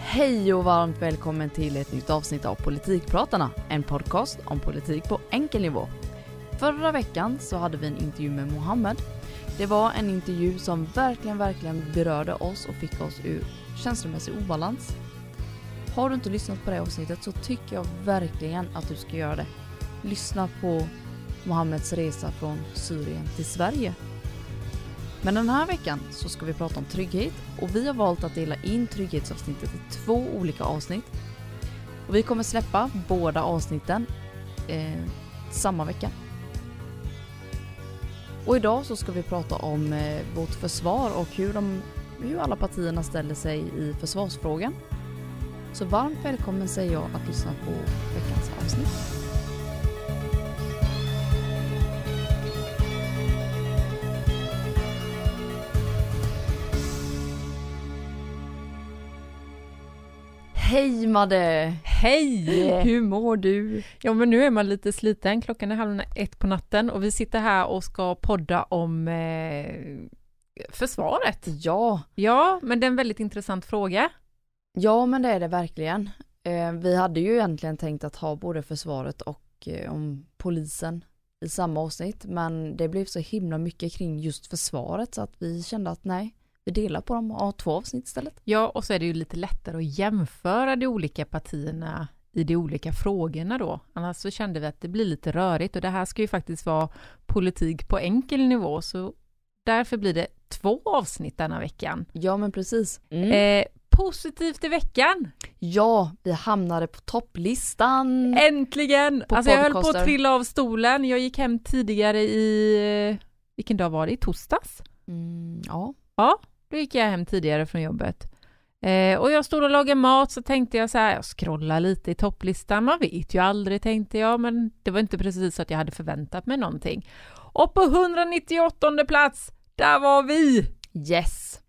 Hej och varmt välkommen till ett nytt avsnitt av Politikpratarna, en podcast om politik på enkel nivå. Förra veckan så hade vi en intervju med Mohammed. Det var en intervju som verkligen, verkligen berörde oss och fick oss ur känslomässig obalans. Har du inte lyssnat på det avsnittet så tycker jag verkligen att du ska göra det. Lyssna på Mohammeds resa från Syrien till Sverige men den här veckan så ska vi prata om trygghet och vi har valt att dela in trygghetsavsnittet i två olika avsnitt. Och vi kommer släppa båda avsnitten eh, samma vecka. Och idag så ska vi prata om eh, vårt försvar och hur, de, hur alla partierna ställer sig i försvarsfrågan. Så varmt välkommen säger jag att lyssna på veckans avsnitt. Hej Madde! Eh. Hej! Hur mår du? Ja men nu är man lite sliten, klockan är halv ett på natten och vi sitter här och ska podda om eh, försvaret. Ja! Ja, men det är en väldigt intressant fråga. Ja men det är det verkligen. Eh, vi hade ju egentligen tänkt att ha både försvaret och eh, om polisen i samma avsnitt men det blev så himla mycket kring just försvaret så att vi kände att nej, vi delar på dem och har två avsnitt istället. Ja, och så är det ju lite lättare att jämföra de olika partierna i de olika frågorna då. Annars så kände vi att det blir lite rörigt och det här ska ju faktiskt vara politik på enkel nivå, så därför blir det två avsnitt denna veckan. Ja, men precis. Mm. Eh, positivt i veckan. Ja, vi hamnade på topplistan. Äntligen! På alltså jag höll på att trilla av stolen. Jag gick hem tidigare i, vilken dag var det? I torsdags? Mm, ja. Ja, då gick jag hem tidigare från jobbet. Eh, och jag stod och lagade mat så tänkte jag så här, jag scrollar lite i topplistan, man vet ju aldrig tänkte jag, men det var inte precis så att jag hade förväntat mig någonting. Och på 198 plats, där var vi! Yes!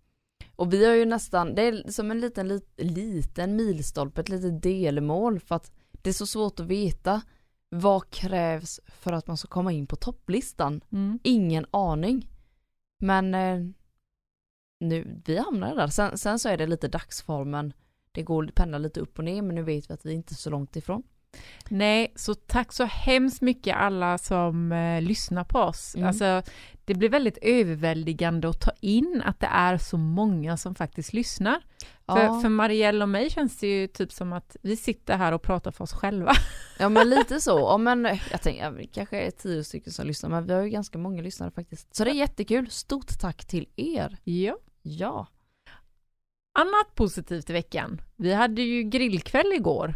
Och vi har ju nästan, det är som en liten, liten milstolpe, ett litet delmål för att det är så svårt att veta vad krävs för att man ska komma in på topplistan. Mm. Ingen aning. Men eh, nu, vi hamnade där. Sen, sen så är det lite dagsformen, det går pendlar lite upp och ner men nu vet vi att vi inte är så långt ifrån. Nej, så tack så hemskt mycket alla som eh, lyssnar på oss. Mm. Alltså, det blir väldigt överväldigande att ta in att det är så många som faktiskt lyssnar. Ja. För, för Marielle och mig känns det ju typ som att vi sitter här och pratar för oss själva. Ja men lite så, ja, men eh, jag tänker kanske är tio stycken som lyssnar men vi har ju ganska många lyssnare faktiskt. Så det är jättekul, stort tack till er. Ja. Ja. Annat positivt i veckan. Vi hade ju grillkväll igår.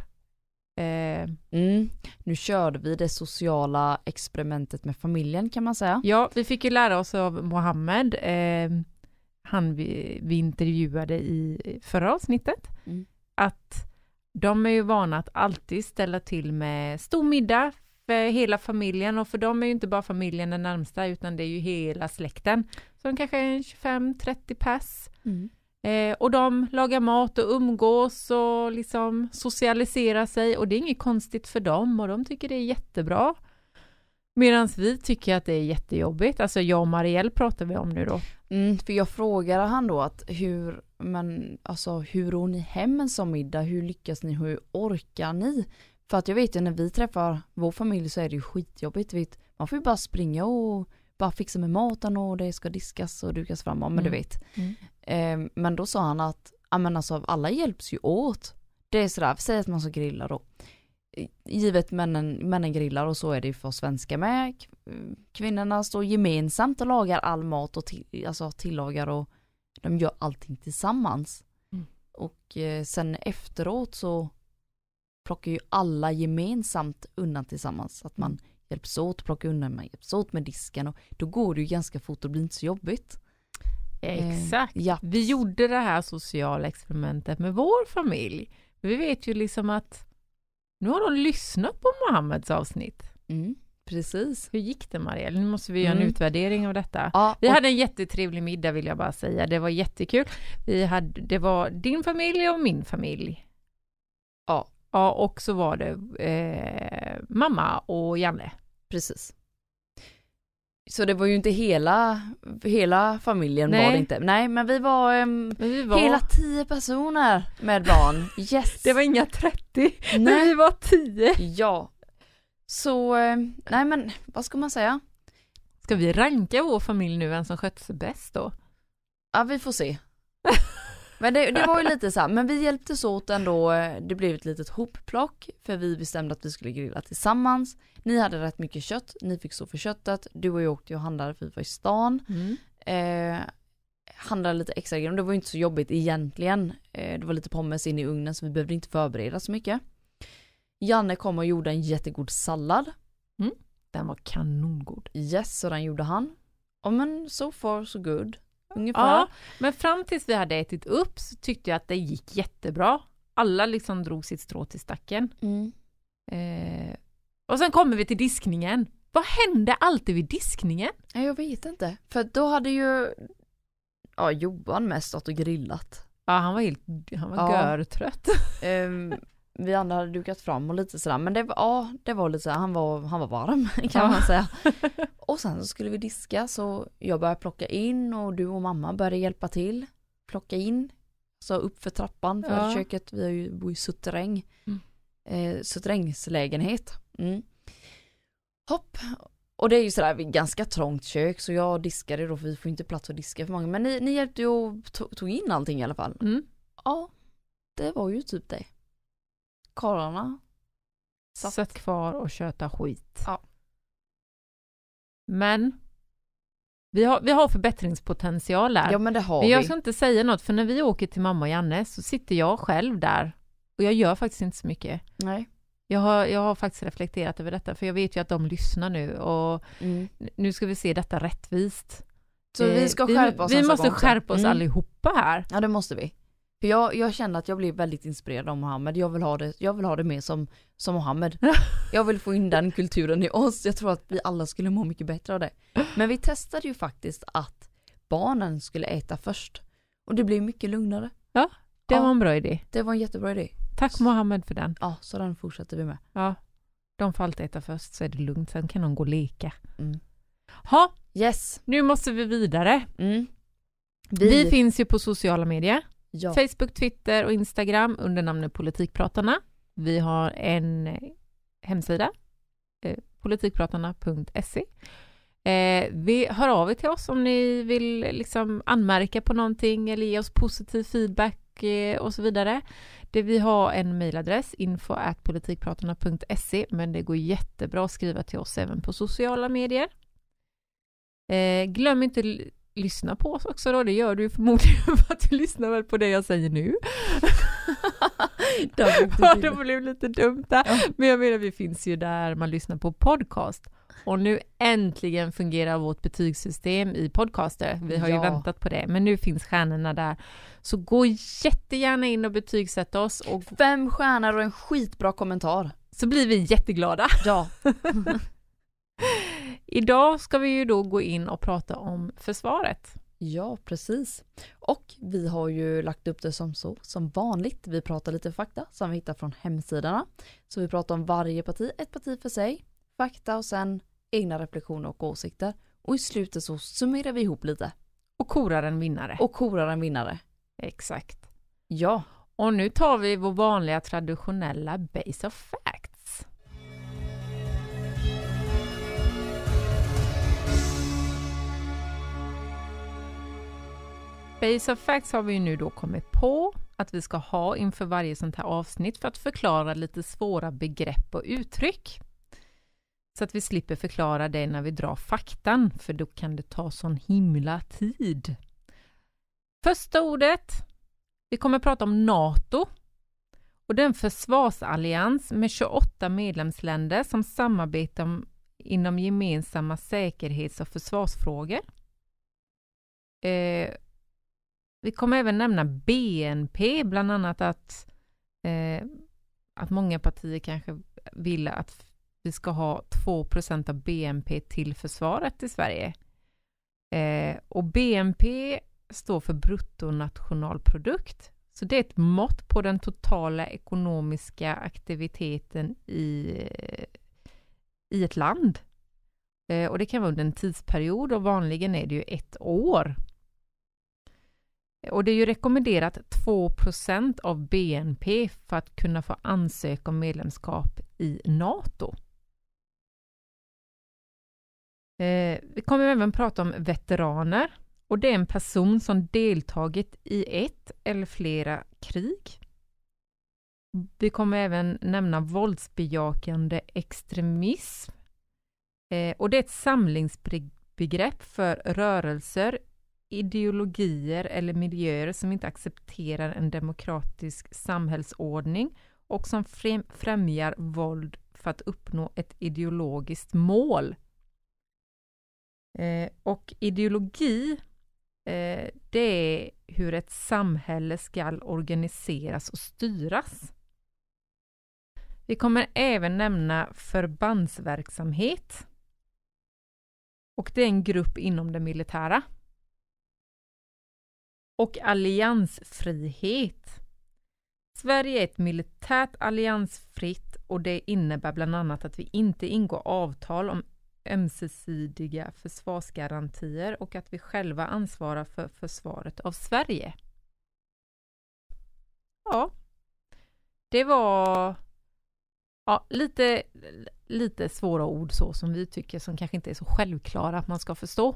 Eh, mm. Nu körde vi det sociala experimentet med familjen kan man säga. Ja, vi fick ju lära oss av Mohammed, eh, han vi, vi, intervjuade i förra avsnittet, mm. att de är ju vana att alltid ställa till med stor middag Eh, hela familjen och för dem är ju inte bara familjen den närmsta utan det är ju hela släkten. Så de kanske är 25-30 pass. Mm. Eh, och de lagar mat och umgås och liksom socialiserar sig och det är inget konstigt för dem och de tycker det är jättebra. Medan vi tycker att det är jättejobbigt, alltså jag och Marielle pratar vi om nu då. Mm, för jag frågade han då att hur, men alltså hur ror ni hem en sån middag, hur lyckas ni, hur orkar ni? För att jag vet ju när vi träffar vår familj så är det ju skitjobbigt. Vet. Man får ju bara springa och bara fixa med maten och det ska diskas och dukas fram. Men mm. du vet. Mm. Eh, men då sa han att ja men alltså alla hjälps ju åt. Det är sådär, säg att man ska grilla då. Givet männen, männen grillar och så är det ju för svenska med. Kvinnorna står gemensamt och lagar all mat och till, alltså tillagar och de gör allting tillsammans. Mm. Och eh, sen efteråt så plockar ju alla gemensamt undan tillsammans. Att man hjälps åt, plockar undan, man hjälps åt med disken och då går det ju ganska fort och blir inte så jobbigt. Eh, Exakt. Eh, ja. Vi gjorde det här sociala experimentet med vår familj. Vi vet ju liksom att nu har de lyssnat på Mohammeds avsnitt. Mm, precis. Hur gick det Marielle? Nu måste vi göra en mm. utvärdering av detta. Ja, vi hade en jättetrevlig middag vill jag bara säga. Det var jättekul. Vi hade, det var din familj och min familj. Ja, Ja, och så var det eh, mamma och Janne. Precis. Så det var ju inte hela, hela familjen Nej. var det inte. Nej men vi var, um, vi var... hela tio personer med barn. Yes! det var inga 30, Nej. men vi var tio. Ja. Så, nej men vad ska man säga? Ska vi ranka vår familj nu, vem som skötte sig bäst då? Ja vi får se. Men det, det, var ju lite så här, men vi hjälptes åt ändå, det blev ett litet hopplock för vi bestämde att vi skulle grilla tillsammans. Ni hade rätt mycket kött, ni fick stå för köttet, du och jag åkte och handlade för vi var i stan. Mm. Eh, handlade lite extra grejer, det var ju inte så jobbigt egentligen. Eh, det var lite pommes in i ugnen så vi behövde inte förbereda så mycket. Janne kom och gjorde en jättegod sallad. Mm. Den var kanongod. Yes, så den gjorde han. Ja oh, men so far so good ungefär. Ja, men fram tills vi hade ätit upp så tyckte jag att det gick jättebra. Alla liksom drog sitt strå till stacken. Mm. Eh, och sen kommer vi till diskningen. Vad hände alltid vid diskningen? Jag vet inte, för då hade ju ja, Johan mest stått och grillat. Ja, han var helt han var ja. görtrött. um, vi andra hade dukat fram och lite sådär men det var, ja, det var lite sådär, han var, han var varm kan ja. man säga. Och sen så skulle vi diska så jag började plocka in och du och mamma började hjälpa till. Plocka in, så upp för trappan för ja. köket, vi har ju bor i suterräng. Mm. Eh, suterrängslägenhet. Mm. Hopp. Och det är ju sådär vi ganska trångt kök så jag diskade då för vi får inte plats att diska för många. Men ni, ni hjälpte ju och tog in allting i alla fall. Mm. Ja, det var ju typ det. Karlarna. Satt. satt kvar och köta skit. Ja. Men vi har, vi har förbättringspotential där. Ja men det har men jag vi. ska inte säga något för när vi åker till mamma och Janne så sitter jag själv där och jag gör faktiskt inte så mycket. Nej. Jag har, jag har faktiskt reflekterat över detta för jag vet ju att de lyssnar nu och mm. nu ska vi se detta rättvist. Så vi eh, ska skärpa oss Vi, vi måste skärpa oss mm. allihopa här. Ja det måste vi. För jag, jag kände att jag blir väldigt inspirerad av Mohammed. Jag vill ha det, jag vill ha det mer som, som Mohammed. Jag vill få in den kulturen i oss. Jag tror att vi alla skulle må mycket bättre av det. Men vi testade ju faktiskt att barnen skulle äta först. Och det blev mycket lugnare. Ja, det ja, var en bra idé. Det var en jättebra idé. Tack Mohammed för den. Ja, så den fortsätter vi med. Ja, de får alltid äta först så är det lugnt. Sen kan de gå och leka. Mm. Ha, yes. nu måste vi vidare. Mm. Vi... vi finns ju på sociala medier. Ja. Facebook, Twitter och Instagram under namnet Politikpratarna. Vi har en hemsida, eh, politikpratarna.se. Eh, vi hör av er till oss om ni vill liksom anmärka på någonting eller ge oss positiv feedback eh, och så vidare. Det, vi har en mejladress, info politikpratarna.se, men det går jättebra att skriva till oss även på sociala medier. Eh, glöm inte lyssna på oss också då. Det gör du förmodligen för att du lyssnar väl på det jag säger nu. ja, det blev lite dumt där. Ja. Men jag menar, vi finns ju där man lyssnar på podcast. Och nu äntligen fungerar vårt betygssystem i podcaster. Vi har ja. ju väntat på det, men nu finns stjärnorna där. Så gå jättegärna in och betygsätt oss. Och... Fem stjärnor och en skitbra kommentar. Så blir vi jätteglada. Ja. Idag ska vi ju då gå in och prata om försvaret. Ja, precis. Och vi har ju lagt upp det som så, som vanligt. Vi pratar lite fakta som vi hittar från hemsidorna. Så vi pratar om varje parti, ett parti för sig, fakta och sen egna reflektioner och åsikter. Och i slutet så summerar vi ihop lite. Och korar en vinnare. Och korar en vinnare. Exakt. Ja. Och nu tar vi vår vanliga traditionella base of facts. Base of facts har vi ju nu då kommit på att vi ska ha inför varje sånt här avsnitt för att förklara lite svåra begrepp och uttryck. Så att vi slipper förklara det när vi drar faktan, för då kan det ta sån himla tid. Första ordet. Vi kommer prata om NATO och den försvarsallians med 28 medlemsländer som samarbetar inom gemensamma säkerhets och försvarsfrågor. Eh, vi kommer även nämna BNP, bland annat att, eh, att många partier kanske vill att vi ska ha 2 av BNP till försvaret i Sverige. Eh, och BNP står för bruttonationalprodukt. Så det är ett mått på den totala ekonomiska aktiviteten i, i ett land. Eh, och det kan vara under en tidsperiod och vanligen är det ju ett år. Och det är ju rekommenderat 2 av BNP för att kunna få ansöka om medlemskap i NATO. Eh, vi kommer även prata om veteraner och det är en person som deltagit i ett eller flera krig. Vi kommer även nämna våldsbejakande extremism. Eh, och det är ett samlingsbegrepp för rörelser, ideologier eller miljöer som inte accepterar en demokratisk samhällsordning och som främjar våld för att uppnå ett ideologiskt mål. Eh, och ideologi, eh, det är hur ett samhälle skall organiseras och styras. Vi kommer även nämna förbandsverksamhet. Och det är en grupp inom det militära och alliansfrihet. Sverige är ett militärt alliansfritt och det innebär bland annat att vi inte ingår avtal om ömsesidiga försvarsgarantier och att vi själva ansvarar för försvaret av Sverige. Ja, det var ja, lite, lite svåra ord så som vi tycker som kanske inte är så självklara att man ska förstå.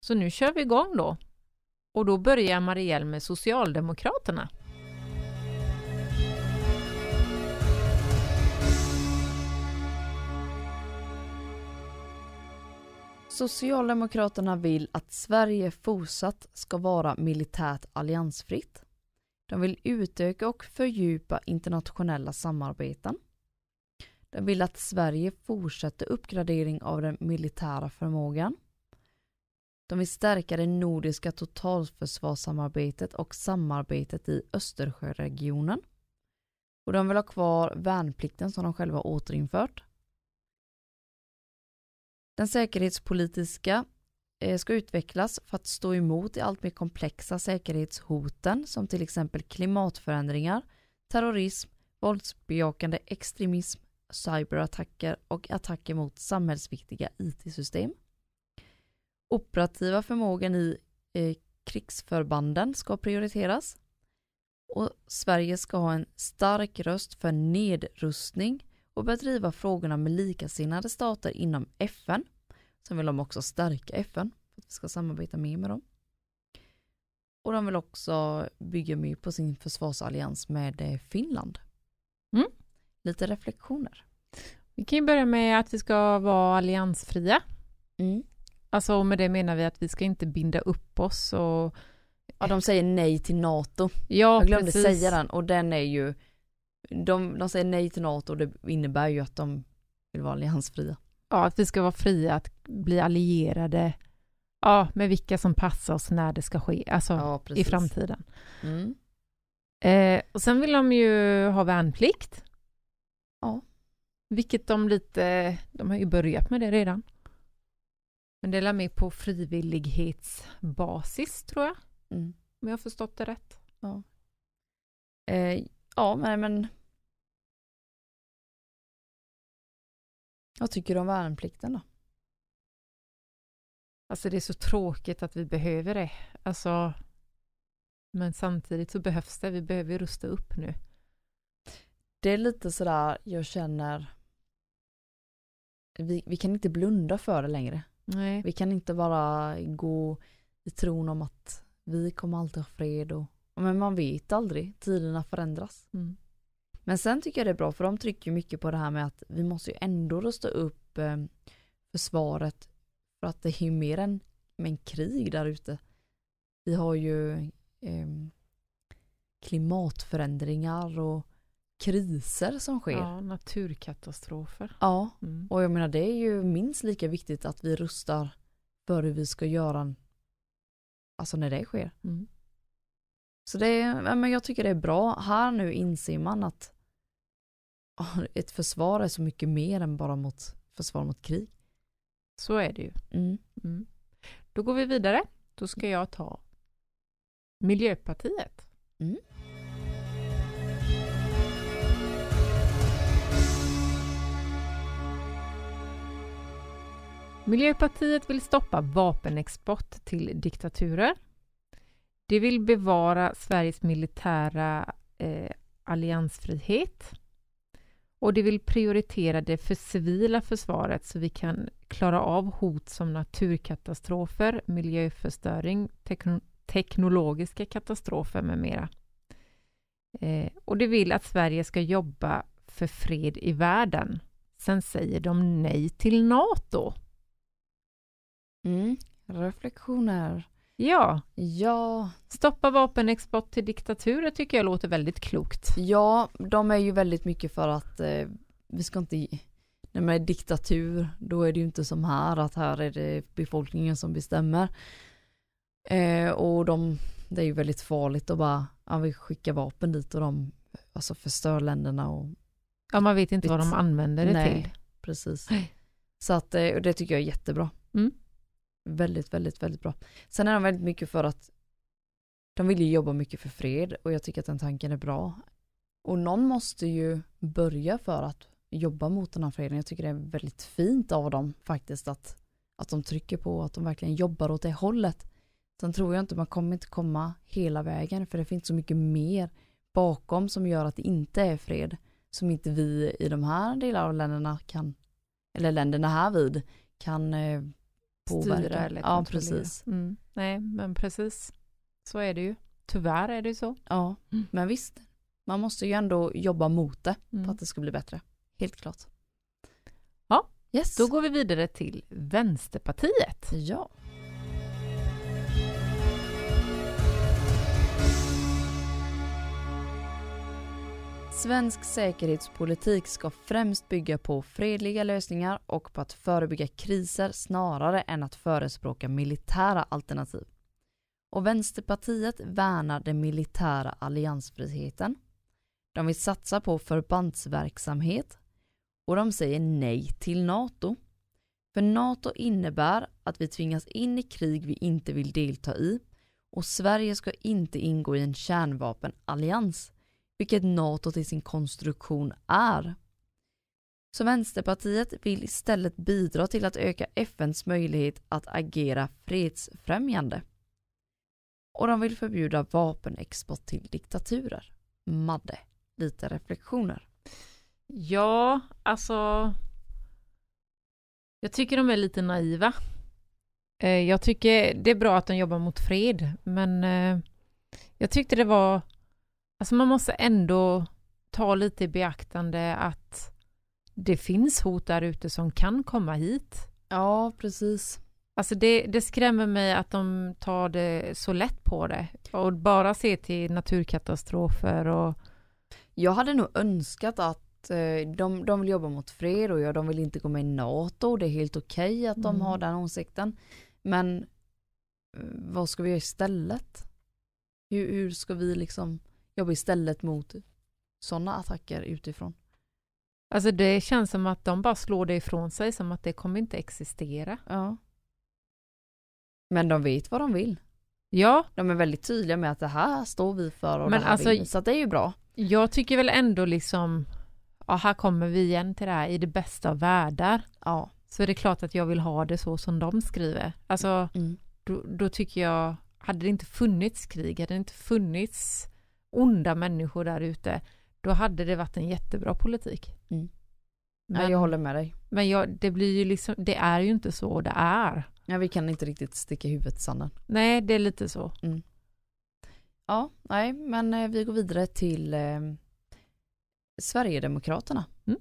Så nu kör vi igång då. Och då börjar Marielle med Socialdemokraterna. Socialdemokraterna vill att Sverige fortsatt ska vara militärt alliansfritt. De vill utöka och fördjupa internationella samarbeten. De vill att Sverige fortsätter uppgradering av den militära förmågan. De vill stärka det nordiska totalförsvarssamarbetet och samarbetet i Östersjöregionen. Och de vill ha kvar värnplikten som de själva återinfört. Den säkerhetspolitiska eh, ska utvecklas för att stå emot de allt mer komplexa säkerhetshoten som till exempel klimatförändringar, terrorism, våldsbejakande extremism, cyberattacker och attacker mot samhällsviktiga it-system operativa förmågan i eh, krigsförbanden ska prioriteras. Och Sverige ska ha en stark röst för nedrustning och bör driva frågorna med likasinnade stater inom FN. Sen vill de också stärka FN för att vi ska samarbeta mer med dem. Och de vill också bygga mer på sin försvarsallians med eh, Finland. Mm. Lite reflektioner. Vi kan ju börja med att vi ska vara alliansfria. Mm. Alltså och med det menar vi att vi ska inte binda upp oss och Ja de säger nej till NATO. Ja Jag glömde precis. säga den och den är ju de, de säger nej till NATO och det innebär ju att de vill vara alliansfria. Ja, att vi ska vara fria att bli allierade ja, med vilka som passar oss när det ska ske, alltså ja, i framtiden. Mm. Eh, och sen vill de ju ha värnplikt. Ja. Vilket de lite, de har ju börjat med det redan. Men det är mer på frivillighetsbasis tror jag. Mm. Om jag har förstått det rätt. Ja, eh, ja men, men Vad tycker du om värnplikten då? Alltså det är så tråkigt att vi behöver det. Alltså, men samtidigt så behövs det. Vi behöver ju rusta upp nu. Det är lite sådär jag känner vi, vi kan inte blunda för det längre. Nej. Vi kan inte bara gå i tron om att vi kommer alltid ha fred och men man vet aldrig, tiderna förändras. Mm. Men sen tycker jag det är bra för de trycker mycket på det här med att vi måste ju ändå rusta upp ehm, försvaret för att det är ju mer än en krig där ute. Vi har ju eh, klimatförändringar och kriser som sker. Ja, naturkatastrofer. Ja, mm. och jag menar det är ju minst lika viktigt att vi rustar för hur vi ska göra en... alltså när det sker. Mm. Så det är, men jag tycker det är bra. Här nu inser man att ett försvar är så mycket mer än bara mot försvar mot krig. Så är det ju. Mm. mm. Då går vi vidare. Då ska jag ta Miljöpartiet. Mm. Miljöpartiet vill stoppa vapenexport till diktaturer. Det vill bevara Sveriges militära eh, alliansfrihet. Och det vill prioritera det för civila försvaret så vi kan klara av hot som naturkatastrofer, miljöförstöring, tekn teknologiska katastrofer med mera. Eh, och det vill att Sverige ska jobba för fred i världen. Sen säger de nej till Nato. Mm. Reflektioner. Ja. ja. Stoppa vapenexport till diktaturer tycker jag låter väldigt klokt. Ja, de är ju väldigt mycket för att eh, vi ska inte, när man är diktatur, då är det ju inte som här att här är det befolkningen som bestämmer. Eh, och de, det är ju väldigt farligt att bara, ja, vi skickar vapen dit och de alltså förstör länderna och... Ja, man vet inte bit. vad de använder det Nej, till. precis. Så att, eh, och det tycker jag är jättebra. Mm. Väldigt, väldigt, väldigt bra. Sen är de väldigt mycket för att de vill ju jobba mycket för fred och jag tycker att den tanken är bra. Och någon måste ju börja för att jobba mot den här freden. Jag tycker det är väldigt fint av dem faktiskt att, att de trycker på att de verkligen jobbar åt det hållet. Sen tror jag inte man kommer inte komma hela vägen för det finns så mycket mer bakom som gör att det inte är fred som inte vi i de här delarna av länderna kan eller länderna här vid kan eh, påverka. eller kontrollera. Ja, precis. Mm. Nej, men precis. Så är det ju. Tyvärr är det ju så. Ja, mm. men visst. Man måste ju ändå jobba mot det mm. för att det ska bli bättre. Helt klart. Ja, yes. då går vi vidare till Vänsterpartiet. Ja. Svensk säkerhetspolitik ska främst bygga på fredliga lösningar och på att förebygga kriser snarare än att förespråka militära alternativ. Och Vänsterpartiet värnar den militära alliansfriheten. De vill satsa på förbandsverksamhet och de säger nej till NATO. För NATO innebär att vi tvingas in i krig vi inte vill delta i och Sverige ska inte ingå i en kärnvapenallians vilket NATO till sin konstruktion är. Så Vänsterpartiet vill istället bidra till att öka FNs möjlighet att agera fredsfrämjande. Och de vill förbjuda vapenexport till diktaturer. Madde, lite reflektioner. Ja, alltså. Jag tycker de är lite naiva. Eh, jag tycker det är bra att de jobbar mot fred, men eh, jag tyckte det var Alltså man måste ändå ta lite i beaktande att det finns hot där ute som kan komma hit. Ja, precis. Alltså det, det, skrämmer mig att de tar det så lätt på det och bara ser till naturkatastrofer och... Jag hade nog önskat att eh, de, de vill jobba mot fred och de vill inte gå med i NATO. Det är helt okej okay att de mm. har den åsikten. Men eh, vad ska vi göra istället? Hur, hur ska vi liksom jobba istället mot sådana attacker utifrån. Alltså det känns som att de bara slår det ifrån sig som att det kommer inte existera. Ja. Men de vet vad de vill. Ja. De är väldigt tydliga med att det här står vi för och Men det här alltså, vill Så det är ju bra. Jag tycker väl ändå liksom, ja här kommer vi igen till det här i det bästa av världar. Ja. Så är det klart att jag vill ha det så som de skriver. Alltså mm. då, då, tycker jag, hade det inte funnits krig, hade det inte funnits onda människor där ute, då hade det varit en jättebra politik. Mm. Men, ja, jag håller med dig. Men jag, det blir ju liksom, det är ju inte så det är. Ja, vi kan inte riktigt sticka huvudet i sanden. Nej, det är lite så. Mm. Ja, nej, men eh, vi går vidare till eh, Sverigedemokraterna. Mm.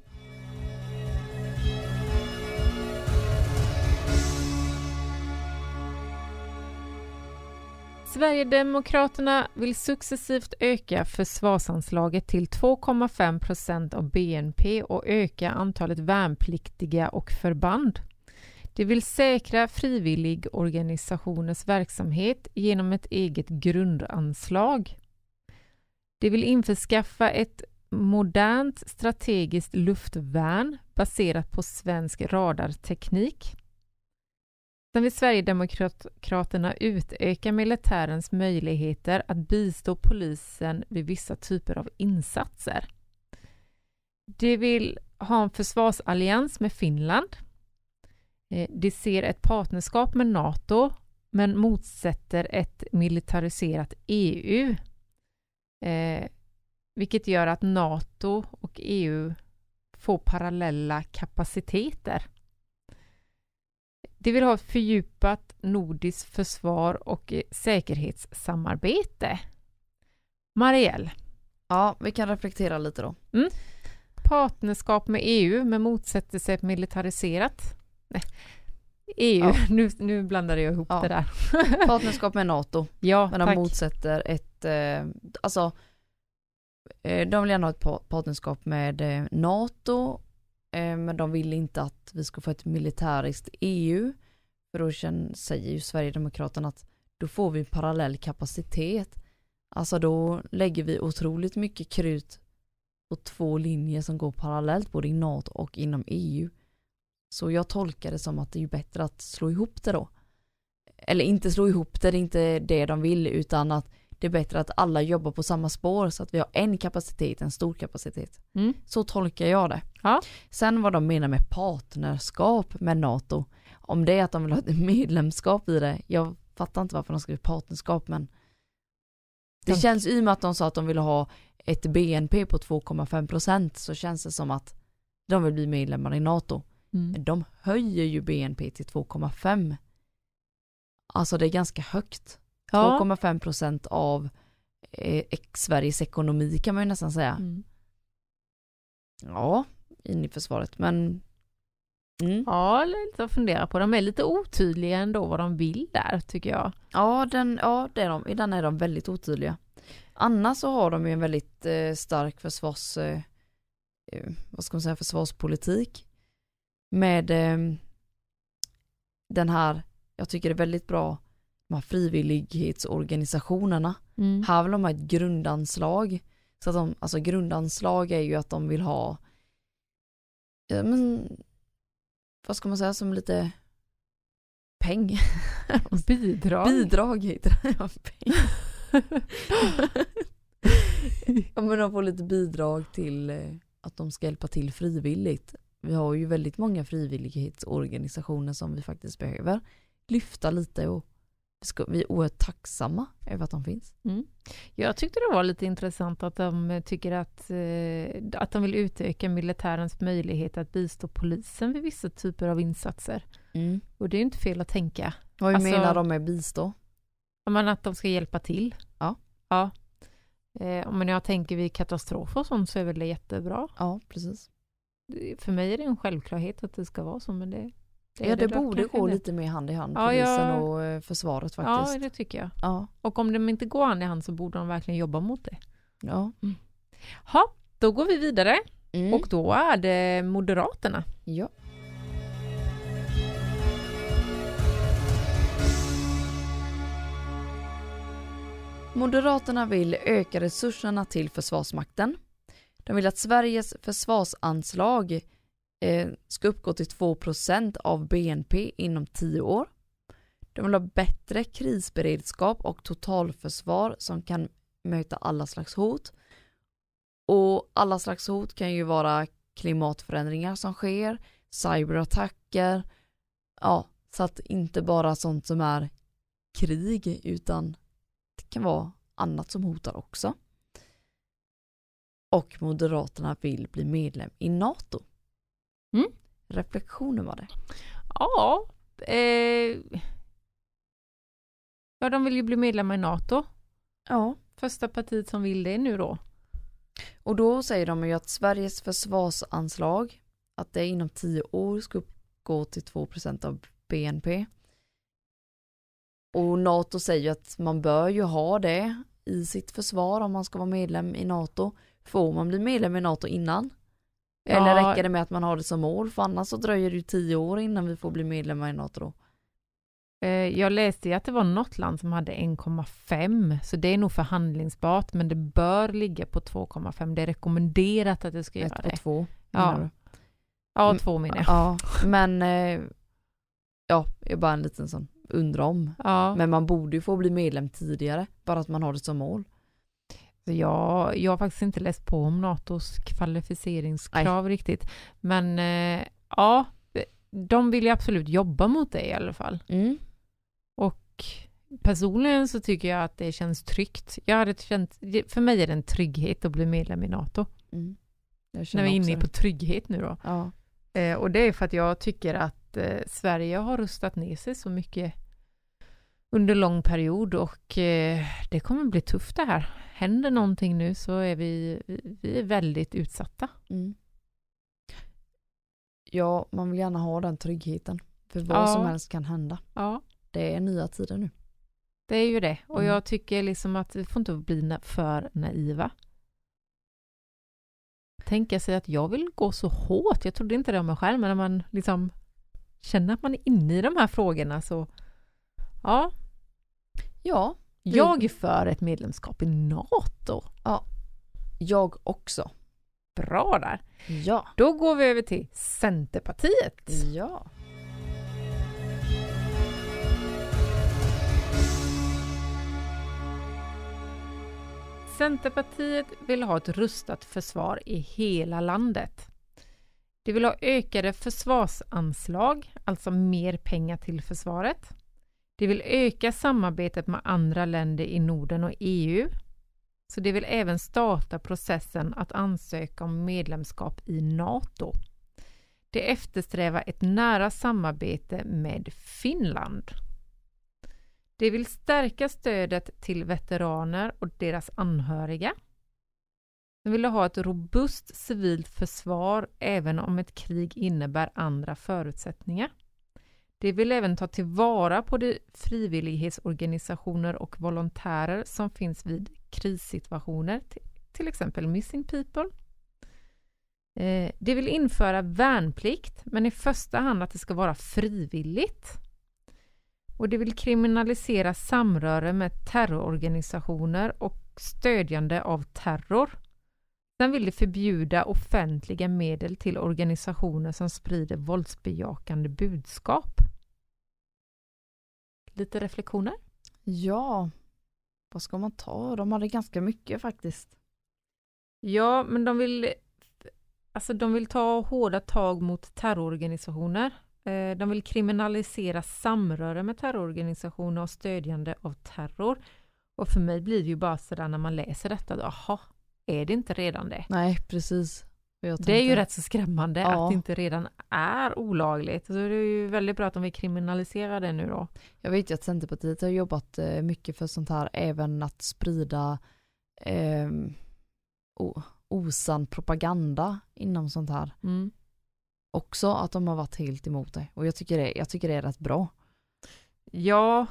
Sverigedemokraterna vill successivt öka försvarsanslaget till 2,5 procent av BNP och öka antalet värnpliktiga och förband. De vill säkra frivilligorganisationers verksamhet genom ett eget grundanslag. De vill införskaffa ett modernt strategiskt luftvärn baserat på svensk radarteknik. Sen vill Sverigedemokraterna utöka militärens möjligheter att bistå polisen vid vissa typer av insatser. De vill ha en försvarsallians med Finland. Eh, de ser ett partnerskap med NATO men motsätter ett militariserat EU. Eh, vilket gör att NATO och EU får parallella kapaciteter. De vill ha ett fördjupat nordiskt försvar och eh, säkerhetssamarbete. Marielle. Ja, vi kan reflektera lite då. Mm. Partnerskap med EU men motsätter sig militariserat. Nej. EU, ja. nu, nu blandade jag ihop ja. det där. Partnerskap med NATO. Ja, men de tack. motsätter ett, eh, alltså, eh, de vill gärna ha ett partnerskap med eh, NATO Eh, men de vill inte att vi ska få ett militäriskt EU. För då säger ju Sverigedemokraterna att då får vi parallell kapacitet. Alltså då lägger vi otroligt mycket krut på två linjer som går parallellt både i NATO och inom EU. Så jag tolkar det som att det är bättre att slå ihop det då. Eller inte slå ihop det, det är inte det de vill utan att det är bättre att alla jobbar på samma spår så att vi har en kapacitet, en stor kapacitet. Mm. Så tolkar jag det. Ja. Sen vad de menar med partnerskap med NATO, om det är att de vill ha ett medlemskap i det, jag fattar inte varför de skriver partnerskap men det känns i och med att de sa att de vill ha ett BNP på 2,5 så känns det som att de vill bli medlemmar i NATO. Mm. De höjer ju BNP till 2,5. Alltså det är ganska högt. Ja. 2,5 procent av eh, Sveriges ekonomi kan man ju nästan säga. Mm. Ja, in i försvaret men Mm. Ja, lite att fundera på. De är lite otydliga ändå vad de vill där tycker jag. Ja, den, ja det är de. i den är de väldigt otydliga. Annars så har de ju en väldigt eh, stark försvars, eh, eh vad ska man säga, försvarspolitik. Med eh, den här, jag tycker det är väldigt bra de här frivillighetsorganisationerna. Mm. Här vill de ha ett grundanslag. Så att de, alltså grundanslag är ju att de vill ha, ja, men, vad ska man säga, som lite peng. Bidrag. Bidrag heter det. Ja, peng. ja men de får lite bidrag till eh, att de ska hjälpa till frivilligt. Vi har ju väldigt många frivillighetsorganisationer som vi faktiskt behöver lyfta lite och vi är oerhört tacksamma över att de finns. Mm. Jag tyckte det var lite intressant att de tycker att, eh, att de vill utöka militärens möjlighet att bistå polisen vid vissa typer av insatser. Mm. Och det är ju inte fel att tänka. Vad alltså, menar de med bistå? Men att de ska hjälpa till. Ja. ja. Eh, men jag tänker vid katastrofer och sånt så är väl det jättebra. Ja, precis. För mig är det en självklarhet att det ska vara så, men det det ja, det borde gå det. lite mer hand i hand, ja, polisen eh, ja. och försvaret faktiskt. Ja, det tycker jag. Ja. Och om de inte går hand i hand så borde de verkligen jobba mot det. Ja. Mm. då går vi vidare. Mm. Och då är det Moderaterna. Ja. Moderaterna vill öka resurserna till Försvarsmakten. De vill att Sveriges försvarsanslag Eh, ska uppgå till 2 av BNP inom 10 år. De vill ha bättre krisberedskap och totalförsvar som kan möta alla slags hot. Och alla slags hot kan ju vara klimatförändringar som sker, cyberattacker, ja, så att inte bara sånt som är krig utan det kan vara annat som hotar också. Och Moderaterna vill bli medlem i NATO. Mm. Reflektioner var det. Ja. Eh, ja, de vill ju bli medlemmar i NATO. Ja. Första partiet som vill det nu då. Och då säger de ju att Sveriges försvarsanslag, att det inom tio år ska gå till 2 av BNP. Och NATO säger ju att man bör ju ha det i sitt försvar om man ska vara medlem i NATO. Får man bli medlem i NATO innan? Eller ja. räcker det med att man har det som mål? För annars så dröjer det ju tio år innan vi får bli medlemmar i NATO. Eh, jag läste ju att det var något land som hade 1,5 så det är nog förhandlingsbart men det bör ligga på 2,5. Det är rekommenderat att det ska Ett göra på det. Två, ja. Du? ja, mm. två menar jag. Ja, men eh, ja, jag är bara en liten sån undra om. Ja. Men man borde ju få bli medlem tidigare bara att man har det som mål. Jag, jag har faktiskt inte läst på om NATOs kvalificeringskrav Nej. riktigt, men eh, ja, de vill ju absolut jobba mot det i alla fall. Mm. Och personligen så tycker jag att det känns tryggt. Jag hade känt, för mig är det en trygghet att bli medlem i NATO. Mm. När vi är inne på trygghet nu då. Ja. Eh, och det är för att jag tycker att eh, Sverige har rustat ner sig så mycket under lång period och eh, det kommer bli tufft det här. Händer någonting nu så är vi, vi är väldigt utsatta. Mm. Ja, man vill gärna ha den tryggheten. För vad ja. som helst kan hända. Ja. Det är nya tider nu. Det är ju det. Och mm. jag tycker liksom att vi får inte bli för naiva. Tänka sig att jag vill gå så hårt. Jag trodde inte det om mig själv, men när man liksom känner att man är inne i de här frågorna så Ja. Ja. Jag är för ett medlemskap i NATO. Ja. Jag också. Bra där. Ja. Då går vi över till Centerpartiet. Ja. Centerpartiet vill ha ett rustat försvar i hela landet. De vill ha ökade försvarsanslag, alltså mer pengar till försvaret. De vill öka samarbetet med andra länder i Norden och EU. Så det vill även starta processen att ansöka om medlemskap i NATO. Det eftersträvar ett nära samarbete med Finland. Det vill stärka stödet till veteraner och deras anhöriga. De vill ha ett robust civilt försvar även om ett krig innebär andra förutsättningar. Det vill även ta tillvara på de frivillighetsorganisationer och volontärer som finns vid krissituationer, till exempel Missing People. Eh, det vill införa värnplikt, men i första hand att det ska vara frivilligt. Och det vill kriminalisera samröre med terrororganisationer och stödjande av terror. Sen vill det förbjuda offentliga medel till organisationer som sprider våldsbejakande budskap lite reflektioner? Ja, vad ska man ta? De hade ganska mycket faktiskt. Ja, men de vill, alltså de vill ta hårda tag mot terrororganisationer. Eh, de vill kriminalisera samröre med terrororganisationer och stödjande av terror. Och för mig blir det ju bara sådär när man läser detta, jaha, är det inte redan det? Nej, precis. Tänkte, det är ju rätt så skrämmande ja. att det inte redan är olagligt. Så det är ju väldigt bra att de vill kriminalisera det nu då. Jag vet ju att Centerpartiet har jobbat eh, mycket för sånt här, även att sprida eh, osann propaganda inom sånt här. Mm. Också att de har varit helt emot det. Och jag tycker det, jag tycker det är rätt bra. Ja,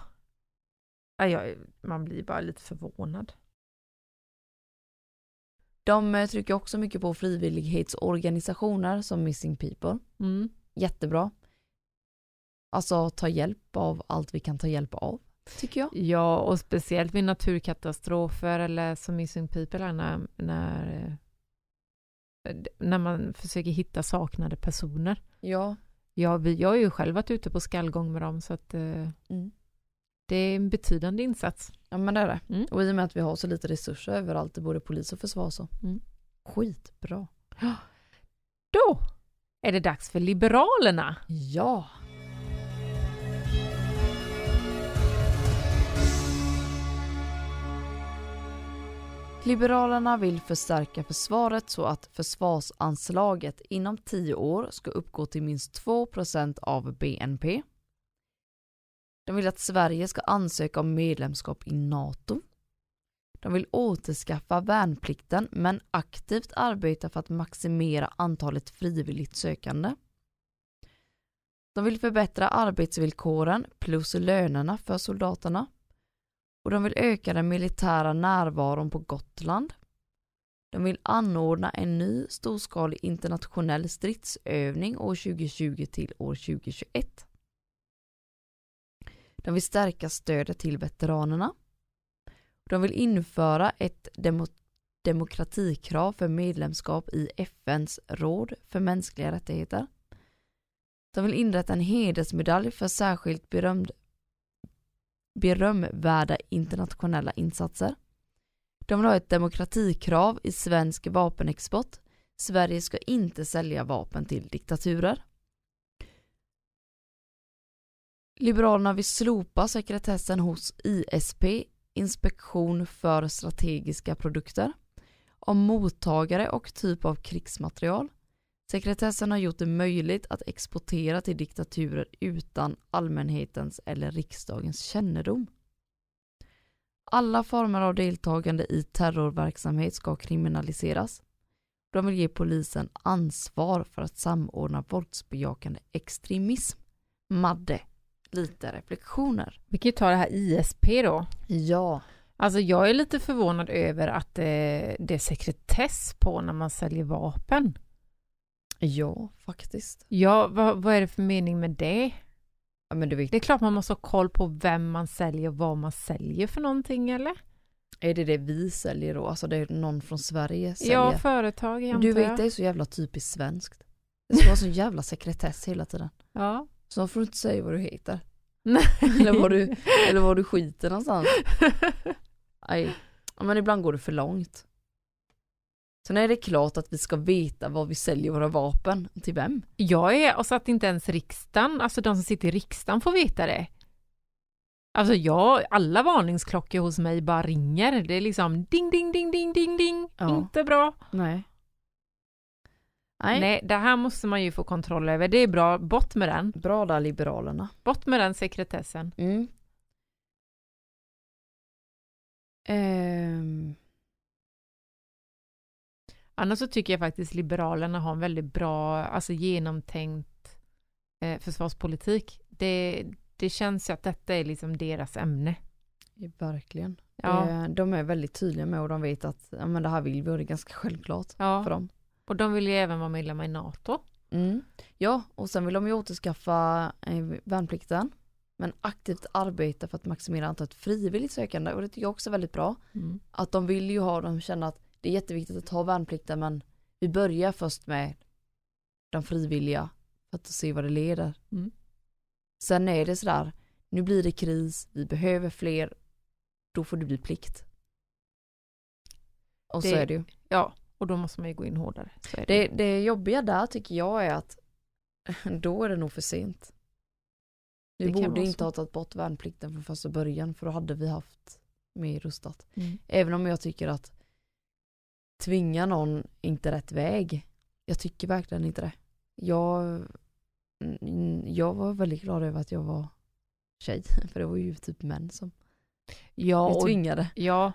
man blir bara lite förvånad. De eh, trycker också mycket på frivillighetsorganisationer som Missing People. Mm. Jättebra. Alltså ta hjälp av allt vi kan ta hjälp av, tycker jag. Ja, och speciellt vid naturkatastrofer eller som Missing People när, när, eh, när man försöker hitta saknade personer. Ja. Ja, vi, jag har ju själv varit ute på skallgång med dem så att eh, mm. Det är en betydande insats. Ja men det är det. Mm. Och i och med att vi har så lite resurser överallt i både polis och försvar så. Mm. Skitbra. Då är det dags för Liberalerna. Ja. Liberalerna vill förstärka försvaret så att försvarsanslaget inom tio år ska uppgå till minst 2 av BNP. De vill att Sverige ska ansöka om medlemskap i NATO. De vill återskaffa värnplikten men aktivt arbeta för att maximera antalet frivilligt sökande. De vill förbättra arbetsvillkoren plus lönerna för soldaterna. Och de vill öka den militära närvaron på Gotland. De vill anordna en ny storskalig internationell stridsövning år 2020 till år 2021. De vill stärka stödet till veteranerna. De vill införa ett demo demokratikrav för medlemskap i FNs råd för mänskliga rättigheter. De vill inrätta en hedersmedalj för särskilt berömd, berömvärda internationella insatser. De vill ha ett demokratikrav i svensk vapenexport. Sverige ska inte sälja vapen till diktaturer. Liberalerna vill slopa sekretessen hos ISP, Inspektion för strategiska produkter, om mottagare och typ av krigsmaterial. Sekretessen har gjort det möjligt att exportera till diktaturer utan allmänhetens eller riksdagens kännedom. Alla former av deltagande i terrorverksamhet ska kriminaliseras. De vill ge polisen ansvar för att samordna våldsbejakande extremism. Madde lite reflektioner. Vi kan ju ta det här ISP då. Ja. Alltså jag är lite förvånad över att det, eh, det är sekretess på när man säljer vapen. Ja, faktiskt. Ja, vad, vad är det för mening med det? Ja, men det, är det är klart man måste ha koll på vem man säljer och vad man säljer för någonting eller? Är det det vi säljer då? Alltså det är någon från Sverige säljer? Ja, företag antar jag. Du vet, det är så jävla typiskt svenskt. Det ska vara så jävla sekretess hela tiden. Ja. Så får du inte säga vad du heter. Nej. Eller var du, eller var du skiter någonstans. Nej. Men ibland går det för långt. Sen är det klart att vi ska veta vad vi säljer våra vapen till vem. Jag är, och så att inte ens riksdagen, alltså de som sitter i riksdagen får veta det. Alltså jag, alla varningsklockor hos mig bara ringer. Det är liksom ding, ding, ding, ding, ding, ding. Ja. Inte bra. Nej. Nej. Nej, det här måste man ju få kontroll över. Det är bra, bort med den. Bra där Liberalerna. Bort med den sekretessen. Mm. Um. Annars så tycker jag faktiskt Liberalerna har en väldigt bra, alltså genomtänkt eh, försvarspolitik. Det, det känns ju att detta är liksom deras ämne. Verkligen. Ja. Eh, de är väldigt tydliga med och de vet att ja, men det här vill vi och det är ganska självklart ja. för dem. Och de vill ju även vara medlemmar i NATO. Mm. Ja, och sen vill de ju återskaffa eh, värnplikten. Men aktivt arbeta för att maximera antalet frivilligt sökande och det tycker jag också är väldigt bra. Mm. Att de vill ju ha, de känner att det är jätteviktigt att ha värnplikten men vi börjar först med de frivilliga för att se vad det leder. Mm. Sen är det sådär, nu blir det kris, vi behöver fler, då får det bli plikt. Och det, så är det ju. Ja, och då måste man ju gå in hårdare. det. Det, det jobbiga där tycker jag är att då är det nog för sent. Vi borde inte ha tagit bort värnplikten från första början för då hade vi haft mer rustat. Mm. Även om jag tycker att tvinga någon inte rätt väg. Jag tycker verkligen inte det. Jag, mm, jag var väldigt glad över att jag var tjej för det var ju typ män som ja, tvingade. Och, ja,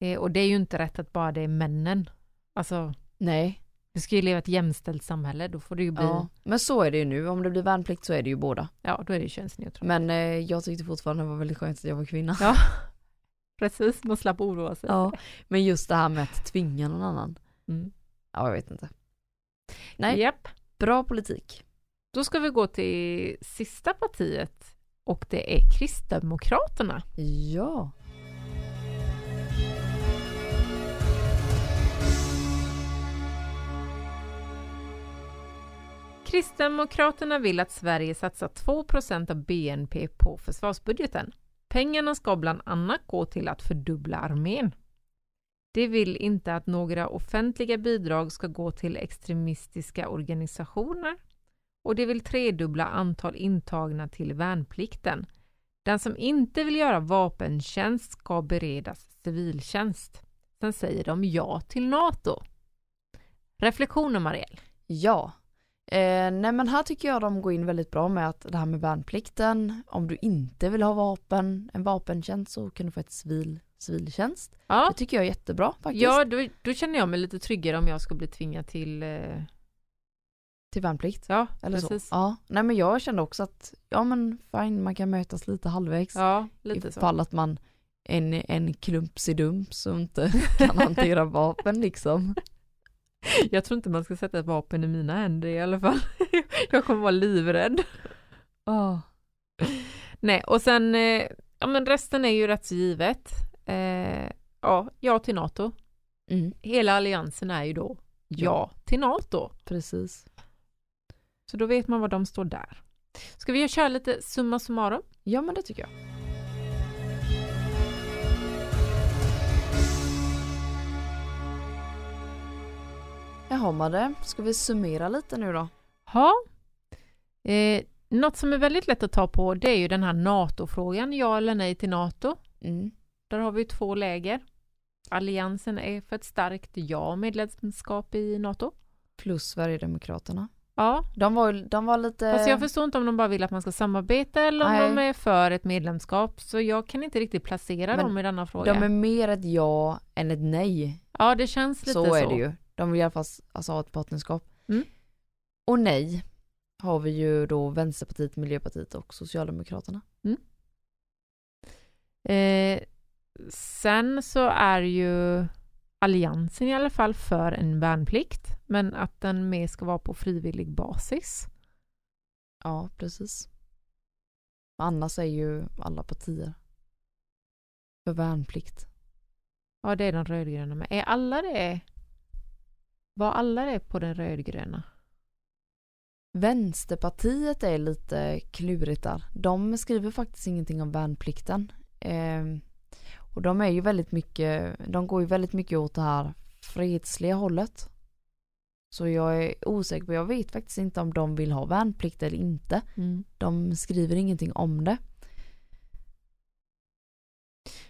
eh, och det är ju inte rätt att bara det är männen Alltså, nej. Vi ska ju leva ett jämställt samhälle, då får det ju bli... Ja, men så är det ju nu, om det blir värnplikt så är det ju båda. Ja, då är det ju könsneutralt. Men eh, jag tyckte fortfarande det var väldigt skönt att jag var kvinna. Ja, precis, man slapp oroa sig. Ja, men just det här med att tvinga någon annan. Mm. Ja, jag vet inte. Nej, yep. bra politik. Då ska vi gå till sista partiet och det är Kristdemokraterna. Ja. Kristdemokraterna vill att Sverige satsar 2 av BNP på försvarsbudgeten. Pengarna ska bland annat gå till att fördubbla armén. De vill inte att några offentliga bidrag ska gå till extremistiska organisationer och de vill tredubbla antal intagna till värnplikten. Den som inte vill göra vapentjänst ska beredas civiltjänst. Sen säger de ja till Nato. Reflektioner, Marielle? Ja, Eh, nej men här tycker jag de går in väldigt bra med att det här med värnplikten, om du inte vill ha vapen, en vapentjänst så kan du få ett civil, civiltjänst. Ja. Det tycker jag är jättebra faktiskt. Ja, då, då känner jag mig lite tryggare om jag ska bli tvingad till eh... Till värnplikt? Ja, Eller precis. Så. Ja. Nej men jag kände också att, ja men fine, man kan mötas lite halvvägs. Ja, lite ifall så. att man en, en dum som inte kan hantera vapen liksom. Jag tror inte man ska sätta ett vapen i mina händer i alla fall. Jag kommer vara livrädd. Oh. Nej, och sen, eh, ja men resten är ju rätt så givet. Eh, ja, ja till NATO. Mm. Hela alliansen är ju då ja, ja till NATO. Precis. Så då vet man var de står där. Ska vi köra lite summa summarum? Ja, men det tycker jag. Jaha Madde, ska vi summera lite nu då? Ja. Eh, något som är väldigt lätt att ta på det är ju den här NATO-frågan, ja eller nej till NATO. Mm. Där har vi två läger. Alliansen är för ett starkt ja medlemskap i NATO. Plus Sverigedemokraterna. Ja. De var, de var lite... Fast jag förstår inte om de bara vill att man ska samarbeta eller om Nej. de är för ett medlemskap. Så jag kan inte riktigt placera Men dem i denna fråga. De är mer ett ja än ett nej. Ja, det känns lite så. Så är det ju. De vill i alla fall alltså, ha ett partnerskap. Mm. Och nej har vi ju då Vänsterpartiet, Miljöpartiet och Socialdemokraterna. Mm. Eh, sen så är ju Alliansen i alla fall för en värnplikt, men att den mer ska vara på frivillig basis. Ja, precis. Annars är ju alla partier för värnplikt. Ja, det är de rödgröna med. Är alla det var alla det på den rödgröna? Vänsterpartiet är lite klurigt där. De skriver faktiskt ingenting om värnplikten. Eh, och de är ju väldigt mycket, de går ju väldigt mycket åt det här fredsliga hållet. Så jag är osäker jag vet faktiskt inte om de vill ha värnplikt eller inte. Mm. De skriver ingenting om det.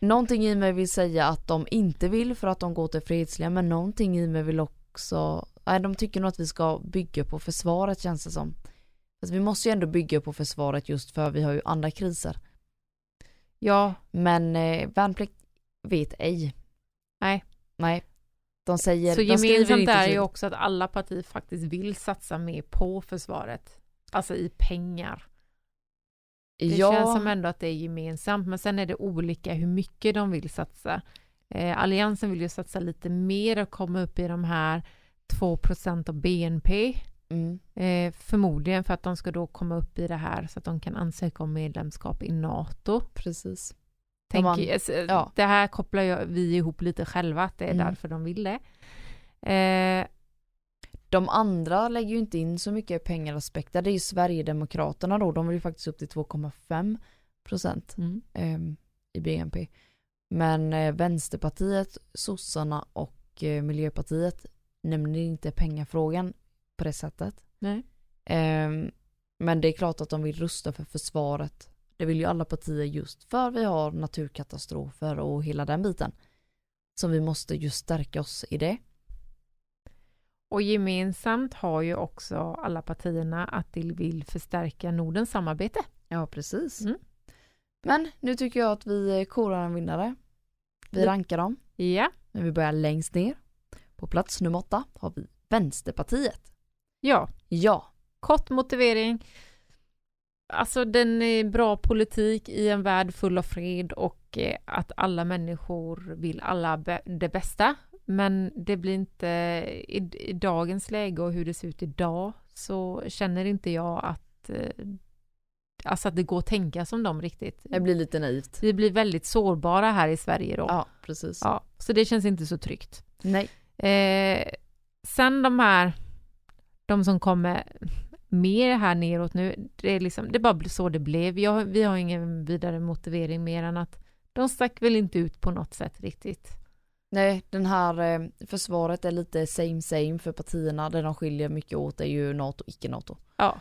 Någonting i mig vill säga att de inte vill för att de går till fredsliga men någonting i mig vill också också, nej de tycker nog att vi ska bygga på försvaret känns det som. Alltså, vi måste ju ändå bygga på försvaret just för vi har ju andra kriser. Ja, men eh, värnplikt vet ej. Nej. Nej. De säger, så de gemensamt är ju också att alla partier faktiskt vill satsa mer på försvaret. Alltså i pengar. Det ja. känns som ändå att det är gemensamt, men sen är det olika hur mycket de vill satsa. Eh, alliansen vill ju satsa lite mer och komma upp i de här 2 av BNP. Mm. Eh, förmodligen för att de ska då komma upp i det här så att de kan ansöka om medlemskap i NATO. Precis. Tänk, man, eh, ja. Det här kopplar jag, vi ihop lite själva, att det är mm. därför de vill det. Eh, de andra lägger ju inte in så mycket pengar aspekter. Det är ju Sverigedemokraterna då. De vill ju faktiskt upp till 2,5 procent mm. eh, i BNP. Men eh, Vänsterpartiet, sossarna och eh, Miljöpartiet nämner inte pengafrågan på det sättet. Nej. Ehm, men det är klart att de vill rusta för försvaret. Det vill ju alla partier just för vi har naturkatastrofer och hela den biten. Så vi måste just stärka oss i det. Och gemensamt har ju också alla partierna att de vill förstärka Nordens samarbete. Ja, precis. Mm. Men nu tycker jag att vi korar en vinnare. Vi rankar dem. Ja. Men vi börjar längst ner. På plats nummer åtta har vi Vänsterpartiet. Ja. Ja. Kort motivering. Alltså den är bra politik i en värld full av fred och eh, att alla människor vill alla det bästa. Men det blir inte i, dagens läge och hur det ser ut idag så känner inte jag att eh, alltså att det går att tänka som dem riktigt. Det blir lite naivt. Vi blir väldigt sårbara här i Sverige då. Ja, precis. Ja, så det känns inte så tryggt. Nej. Eh, sen de här, de som kommer mer här neråt nu, det är liksom, det bara så det blev. Jag, vi har ingen vidare motivering mer än att de stack väl inte ut på något sätt riktigt. Nej, den här eh, försvaret är lite same same för partierna. Det de skiljer mycket åt är ju NATO icke-NATO. Ja.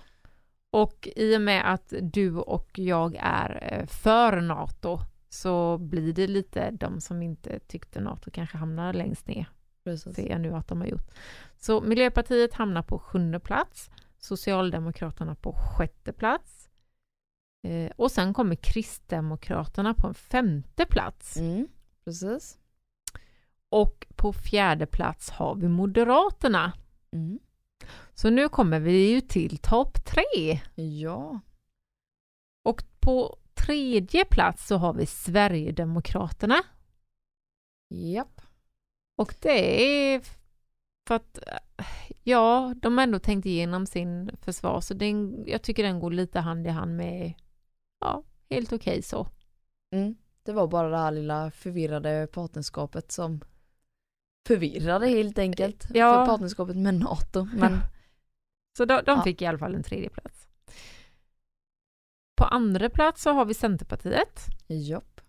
Och i och med att du och jag är eh, för NATO så blir det lite de som inte tyckte NATO kanske hamnar längst ner. Precis. Ser jag nu att de har gjort. Så Miljöpartiet hamnar på sjunde plats, Socialdemokraterna på sjätte plats eh, och sen kommer Kristdemokraterna på en femte plats. Mm, precis. Och på fjärde plats har vi Moderaterna. Mm. Så nu kommer vi ju till topp tre. Ja. Och på tredje plats så har vi Sverigedemokraterna. Japp. och det är för att eh, ja, de har ändå tänkt igenom sin försvar så den, jag tycker den går lite hand i hand med ja, helt okej okay så. Mm. Det var bara det här lilla förvirrade partnerskapet som förvirrade helt enkelt ja. för partnerskapet med NATO. Men så de, de ja. fick i alla fall en tredje plats. På andra plats så har vi Centerpartiet. Jopp.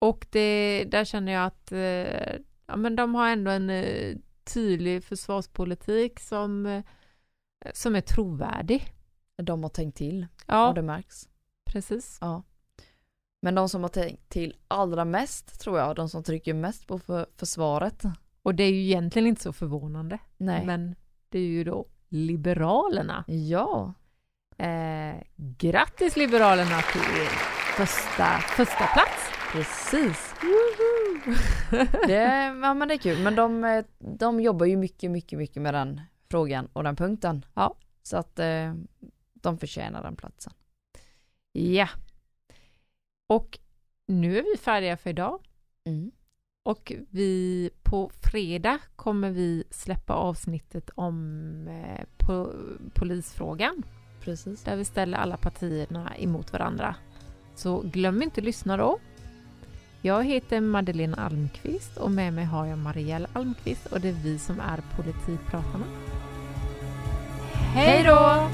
Och det, där känner jag att eh, ja, men de har ändå en eh, tydlig försvarspolitik som, eh, som är trovärdig. De har tänkt till, ja. och det märks. Precis. Ja. Men de som har tänkt till allra mest tror jag, de som trycker mest på för, försvaret. Och det är ju egentligen inte så förvånande. Nej. Men det är ju då Liberalerna. Ja. Eh, grattis Liberalerna till första, första plats. Precis. det, ja, men det är kul. Men de, de jobbar ju mycket, mycket, mycket med den frågan och den punkten. Ja. Så att eh, de förtjänar den platsen. Ja. Och nu är vi färdiga för idag. Mm. Och vi på fredag kommer vi släppa avsnittet om eh, po polisfrågan. Precis. Där vi ställer alla partierna emot varandra. Så glöm inte att lyssna då. Jag heter Madeleine Almqvist och med mig har jag Marielle Almqvist och det är vi som är Politikpratarna. Hej då!